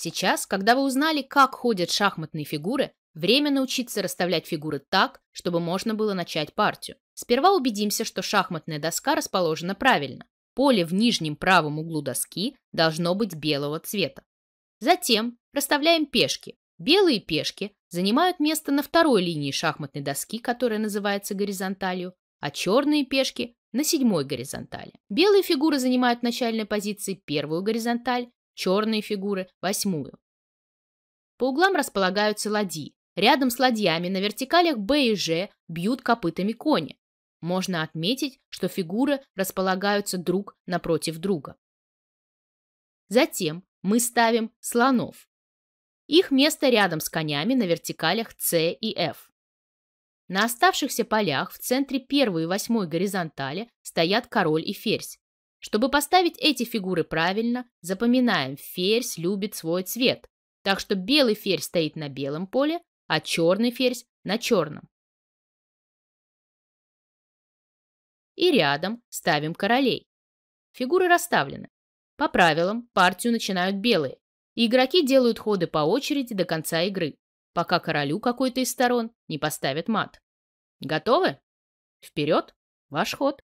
Сейчас, когда вы узнали, как ходят шахматные фигуры, время научиться расставлять фигуры так, чтобы можно было начать партию. Сперва убедимся, что шахматная доска расположена правильно. Поле в нижнем правом углу доски должно быть белого цвета. Затем расставляем пешки. Белые пешки занимают место на второй линии шахматной доски, которая называется горизонталью, а черные пешки – на седьмой горизонтали. Белые фигуры занимают начальные позиции первую горизонталь, черные фигуры – восьмую. По углам располагаются ладьи. Рядом с ладьями на вертикалях Б и Ж бьют копытами кони. Можно отметить, что фигуры располагаются друг напротив друга. Затем мы ставим слонов. Их место рядом с конями на вертикалях С и ф. На оставшихся полях в центре первой и восьмой горизонтали стоят король и ферзь. Чтобы поставить эти фигуры правильно, запоминаем, ферзь любит свой цвет. Так что белый ферзь стоит на белом поле, а черный ферзь на черном. И рядом ставим королей. Фигуры расставлены. По правилам, партию начинают белые, и игроки делают ходы по очереди до конца игры, пока королю какой-то из сторон не поставят мат. Готовы? Вперед! Ваш ход!